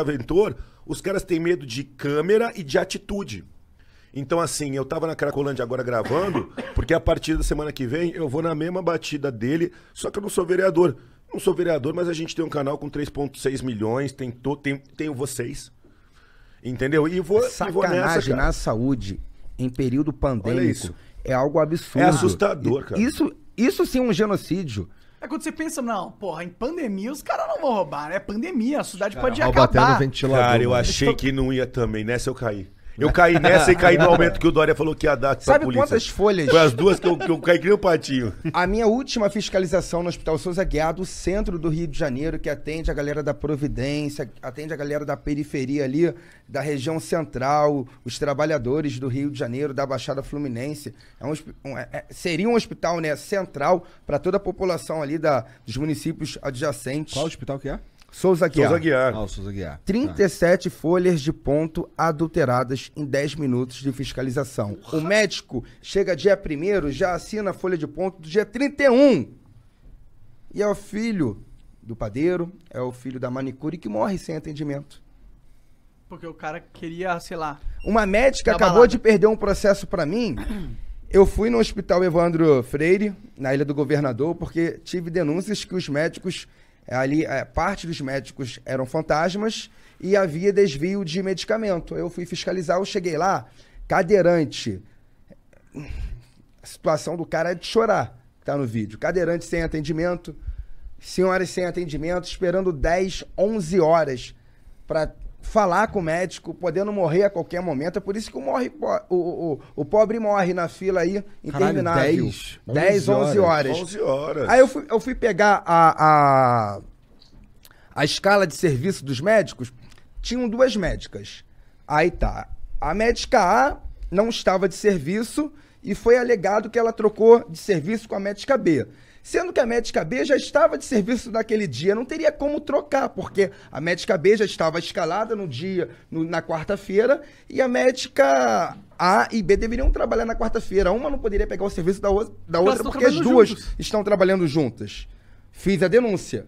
Aventor, tá os caras têm medo de câmera e de atitude. Então, assim, eu tava na Cracolândia agora gravando, porque a partir da semana que vem eu vou na mesma batida dele, só que eu não sou vereador. Não sou vereador, mas a gente tem um canal com 3,6 milhões, tem, to, tem, tenho vocês. Entendeu? E vou, Sacanagem e vou nessa, na saúde, em período pandêmico, é algo absurdo. É assustador, cara. Isso, isso sim é um genocídio. É quando você pensa, não, porra, em pandemia os caras não vão roubar, né? É pandemia, a cidade cara, pode acabar. Até no ventilador, cara, eu achei que não ia também, nessa né, eu caí. Eu caí nessa e caí no aumento que o Dória falou que ia dar pra Sabe polícia. quantas folhas? Foi as duas que eu, que eu caí que nem um patinho. A minha última fiscalização no Hospital Souza Guiar, do centro do Rio de Janeiro, que atende a galera da Providência, atende a galera da periferia ali, da região central, os trabalhadores do Rio de Janeiro, da Baixada Fluminense. É um, é, é, seria um hospital né, central para toda a população ali da, dos municípios adjacentes. Qual hospital que é? Souza Guiar. Souza Guiar. Ah, Souza Guiar. 37 ah. folhas de ponto adulteradas em 10 minutos de fiscalização. O médico chega dia 1 já assina a folha de ponto do dia 31. E é o filho do padeiro, é o filho da manicure que morre sem atendimento. Porque o cara queria, sei lá. Uma médica acabou balada. de perder um processo para mim. Eu fui no hospital Evandro Freire, na Ilha do Governador, porque tive denúncias que os médicos é, ali, é, parte dos médicos eram fantasmas e havia desvio de medicamento. Eu fui fiscalizar, eu cheguei lá, cadeirante. A situação do cara é de chorar, que tá no vídeo. Cadeirante sem atendimento, senhoras sem atendimento, esperando 10, 11 horas para falar com o médico, podendo morrer a qualquer momento. É por isso que o, morre, o, o, o pobre morre na fila aí, interminável. Caralho, 10, 10 11 horas. 11 horas. Aí eu fui, eu fui pegar a, a, a escala de serviço dos médicos, tinham duas médicas. Aí tá. A médica A não estava de serviço e foi alegado que ela trocou de serviço com a médica B. Sendo que a médica B já estava de serviço naquele dia, não teria como trocar, porque a médica B já estava escalada no dia, no, na quarta-feira, e a médica A e B deveriam trabalhar na quarta-feira. Uma não poderia pegar o serviço da, da outra, porque as duas juntos. estão trabalhando juntas. Fiz a denúncia.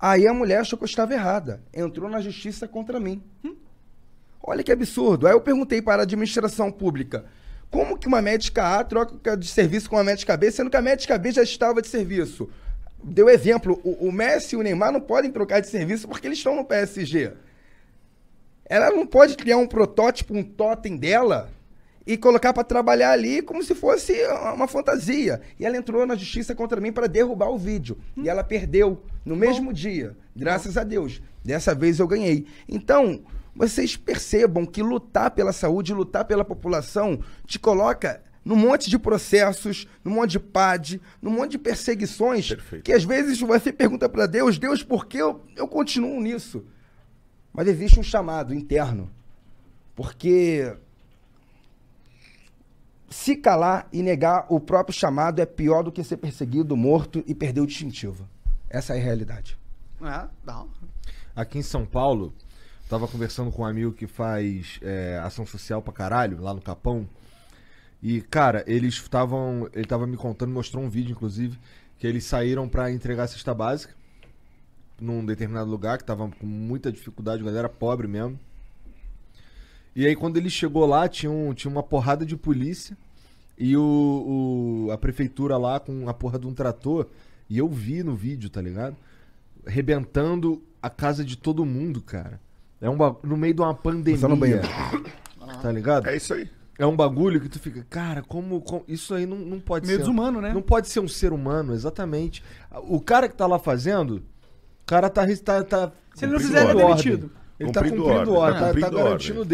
Aí a mulher achou que eu estava errada. Entrou na justiça contra mim. Hum? Olha que absurdo. Aí eu perguntei para a administração pública. Como que uma médica A troca de serviço com uma médica B, sendo que a médica B já estava de serviço? Deu exemplo, o, o Messi e o Neymar não podem trocar de serviço porque eles estão no PSG. Ela não pode criar um protótipo, um totem dela e colocar para trabalhar ali como se fosse uma fantasia. E ela entrou na justiça contra mim para derrubar o vídeo. Hum. E ela perdeu no mesmo dia, graças Bom. a Deus. Dessa vez eu ganhei. Então, vocês percebam que lutar pela saúde, lutar pela população, te coloca num monte de processos, num monte de PAD, num monte de perseguições, Perfeito. que às vezes você pergunta para Deus, Deus, por que eu, eu continuo nisso? Mas existe um chamado interno, porque se calar e negar o próprio chamado é pior do que ser perseguido, morto e perder o distintivo. Essa é a realidade. É, não. Aqui em São Paulo, Tava conversando com um amigo que faz é, ação social pra caralho, lá no Capão. E, cara, eles estavam. Ele tava me contando, mostrou um vídeo, inclusive, que eles saíram para entregar a cesta básica num determinado lugar que tava com muita dificuldade, galera pobre mesmo. E aí, quando ele chegou lá, tinha, um, tinha uma porrada de polícia e o, o, a prefeitura lá com a porra de um trator. E eu vi no vídeo, tá ligado? Rebentando a casa de todo mundo, cara. É um no meio de uma pandemia. Você tá no banheiro. Ah. Tá ligado? É isso aí. É um bagulho que tu fica, cara, como. como... isso aí não, não pode meio ser. Medo humano, né? Não pode ser um ser humano, exatamente. O cara que tá lá fazendo, o cara tá. tá, tá Se ele não fizer, ele é demitido. Ele cumprido tá cumprindo ordem, ordem tá, tá, garantindo ordem.